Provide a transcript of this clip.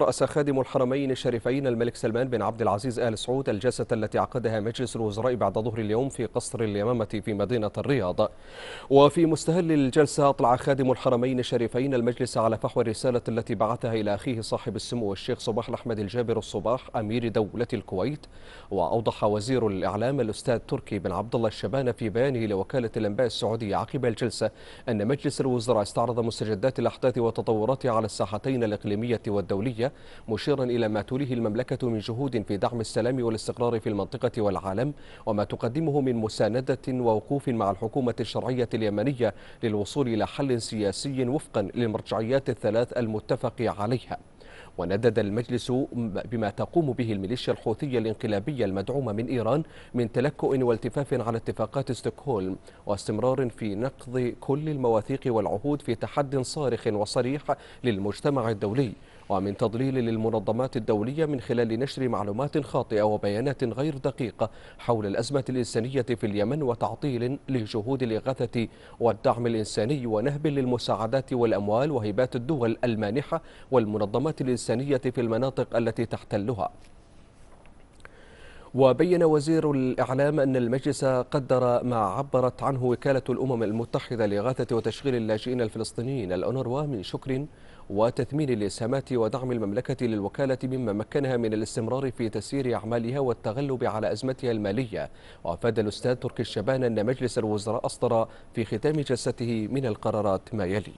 رأس خادم الحرمين الشريفين الملك سلمان بن عبد العزيز آل سعود الجلسة التي عقدها مجلس الوزراء بعد ظهر اليوم في قصر اليمامة في مدينة الرياض وفي مستهل الجلسة أطلع خادم الحرمين الشريفين المجلس على فحوى الرسالة التي بعثها إلى أخيه صاحب السمو الشيخ صباح الأحمد الجابر الصباح أمير دولة الكويت وأوضح وزير الإعلام الأستاذ تركي بن عبد الله الشبانة في بيانه لوكالة الأنباء السعودية عقب الجلسة أن مجلس الوزراء استعرض مستجدات الأحداث وتطوراتها على الساحتين الإقليمية والدولية مشيرا إلى ما توليه المملكة من جهود في دعم السلام والاستقرار في المنطقة والعالم وما تقدمه من مساندة ووقوف مع الحكومة الشرعية اليمنية للوصول إلى حل سياسي وفقا للمرجعيات الثلاث المتفق عليها وندد المجلس بما تقوم به الميليشيا الحوثية الانقلابية المدعومة من إيران من تلكؤ والتفاف على اتفاقات ستوكهولم واستمرار في نقض كل المواثيق والعهود في تحد صارخ وصريح للمجتمع الدولي ومن تضليل للمنظمات الدولية من خلال نشر معلومات خاطئة وبيانات غير دقيقة حول الأزمة الإنسانية في اليمن وتعطيل لجهود الإغاثة والدعم الإنساني ونهب للمساعدات والأموال وهبات الدول المانحة والمنظمات الإنسانية في المناطق التي تحتلها وبين وزير الإعلام أن المجلس قدر ما عبرت عنه وكالة الأمم المتحدة لإغاثة وتشغيل اللاجئين الفلسطينيين الأنروا من شكر وتثمين الإسهامات ودعم المملكة للوكالة مما مكنها من الاستمرار في تسيير أعمالها والتغلب على أزمتها المالية وأفاد الأستاذ تركي الشبان أن مجلس الوزراء أصدر في ختام جلسته من القرارات ما يلي